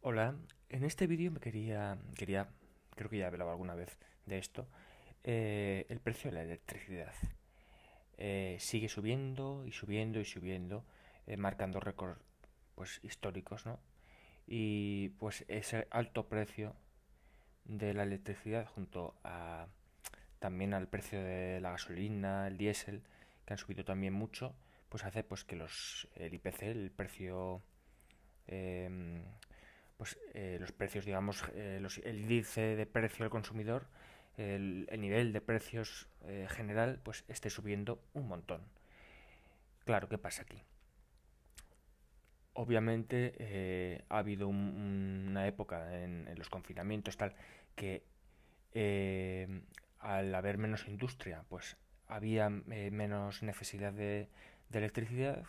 Hola, en este vídeo me quería, quería, creo que ya he hablado alguna vez de esto, eh, el precio de la electricidad. Eh, sigue subiendo y subiendo y subiendo, eh, marcando récords pues, históricos, ¿no? Y pues ese alto precio de la electricidad junto a también al precio de la gasolina, el diésel, que han subido también mucho, pues hace pues que los el IPC, el precio eh, pues eh, los precios, digamos, eh, el índice de precio al consumidor, el, nivel de precios eh, general, pues esté subiendo un montón. Claro, ¿qué pasa aquí? Obviamente ha habido una época en, los confinamientos tal que al haber menos industria, pues había menos necesidad de, de electricidad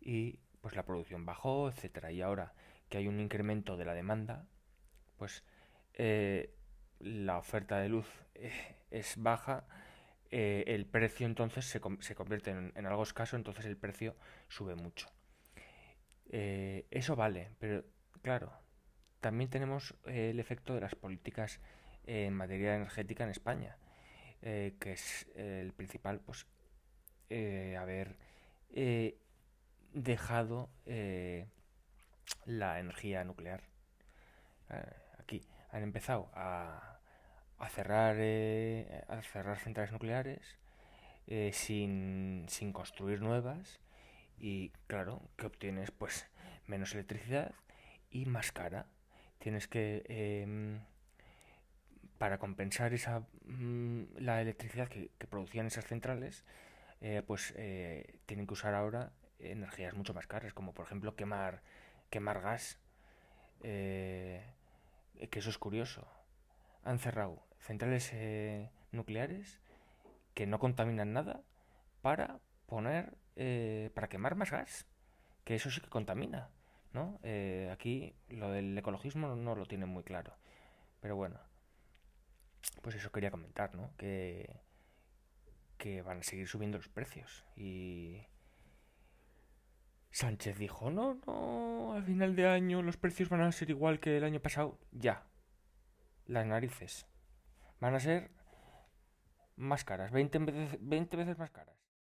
y pues la producción bajó, etcétera. Y ahora que hay un incremento de la demanda, pues eh, la oferta de luz eh, es baja, eh, el precio entonces se, convierte en, algo escaso, entonces el precio sube mucho. eso vale, pero claro, también tenemos el efecto de las políticas en materia energética en España, que es el principal, pues, haber dejado la energía nuclear. Ah, aquí han empezado a, cerrar, eh, a cerrar centrales nucleares eh, sin, construir nuevas y claro, que obtienes pues menos electricidad y más cara. Tienes que... Em, para compensar esa, mm, la electricidad que, producían esas centrales, eh, pues eh, tienen que usar ahora energías mucho más caras, como por ejemplo quemar quemar gas. Eh, que eso es curioso. Han cerrado centrales eh, nucleares que no contaminan nada para poner eh, para quemar más gas que eso sí que contamina no aquí lo del ecologismo no, lo tienen muy claro pero bueno pues eso quería comentar no que que van a seguir subiendo los precios y Sánchez dijo, no, no, al final de año los precios van a ser igual que el año pasado. Ya. Las narices. Van a ser más caras, 20 veces, veces más caras.